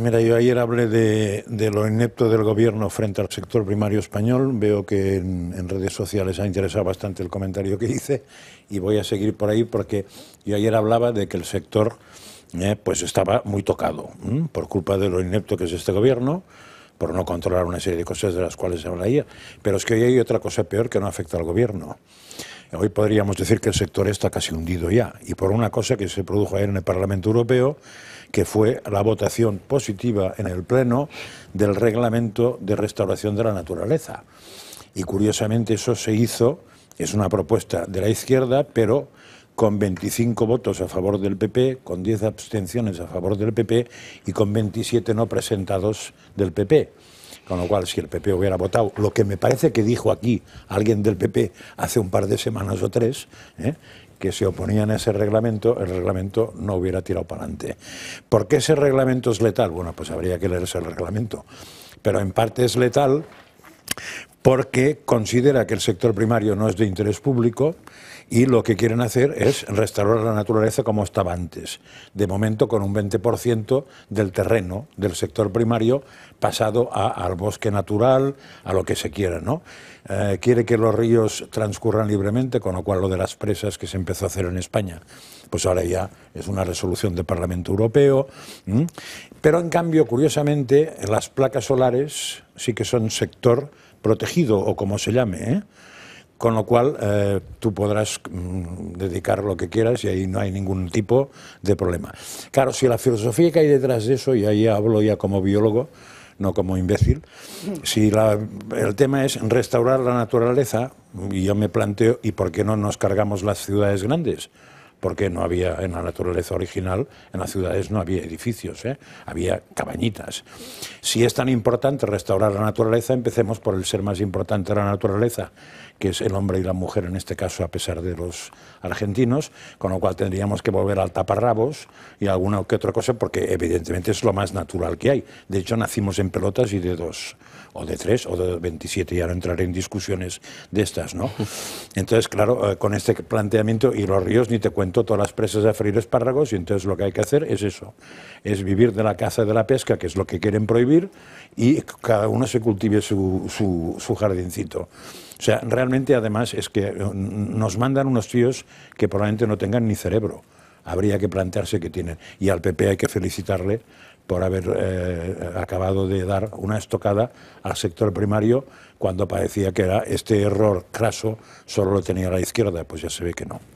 Mira, yo ayer hablé de, lo inepto del gobierno frente al sector primario español. Veo que en, redes sociales ha interesado bastante el comentario que hice y voy a seguir por ahí porque yo ayer hablaba de que el sector eh, pues estaba muy tocado por culpa de lo inepto que es este gobierno, por no controlar una serie de cosas de las cuales se habla Pero es que hoy hay otra cosa peor que no afecta al gobierno. Hoy podríamos decir que el sector está casi hundido ya, y por una cosa que se produjo ayer en el Parlamento Europeo, que fue la votación positiva en el Pleno del reglamento de restauración de la naturaleza. Y curiosamente eso se hizo, es una propuesta de la izquierda, pero con 25 votos a favor del PP, con 10 abstenciones a favor del PP y con 27 no presentados del PP. Con lo cual, si el PP hubiera votado lo que me parece que dijo aquí alguien del PP hace un par de semanas o tres, ¿eh? que se oponían a ese reglamento, el reglamento no hubiera tirado para adelante. ¿Por qué ese reglamento es letal? Bueno, pues habría que leerse el reglamento. Pero en parte es letal porque considera que el sector primario no es de interés público y lo que quieren hacer es restaurar la naturaleza como estaba antes, de momento con un 20% del terreno del sector primario pasado al bosque natural, a lo que se quiera. ¿no? Eh, quiere que los ríos transcurran libremente, con lo cual lo de las presas que se empezó a hacer en España, pues ahora ya es una resolución del Parlamento Europeo. Pero en cambio, curiosamente, las placas solares sí que son sector protegido o como se llame, ¿eh? con lo cual eh, tú podrás mm, dedicar lo que quieras y ahí no hay ningún tipo de problema. Claro, si la filosofía que hay detrás de eso, y ahí hablo ya como biólogo, no como imbécil, si el tema es restaurar la naturaleza, y yo me planteo, ¿y por qué no nos cargamos las ciudades grandes? porque no había en la naturaleza original, en las ciudades no había edificios, ¿eh? había cabañitas. Si es tan importante restaurar la naturaleza, empecemos por el ser más importante de la naturaleza, que es el hombre y la mujer en este caso, a pesar de los argentinos, con lo cual tendríamos que volver al taparrabos y alguna que otra cosa, porque evidentemente es lo más natural que hay. De hecho, nacimos en pelotas y de dos, o de tres, o de 27, y ahora entraré en discusiones de estas, ¿no? Entonces, claro, eh, con este planteamiento, y los ríos ni te cuento todas las presas de freír espárragos y entonces lo que hay que hacer es eso, es vivir de la caza y de la pesca, que es lo que quieren prohibir, y cada uno se cultive su, su, jardincito. O sea, realmente además es que eh, nos mandan unos tíos que probablemente no tengan ni cerebro. Habría que plantearse que tienen. Y al PP hay que felicitarle por haber eh, acabado de dar una estocada al sector primario cuando parecía que era este error craso solo lo tenía la izquierda. Pues ya se ve que no.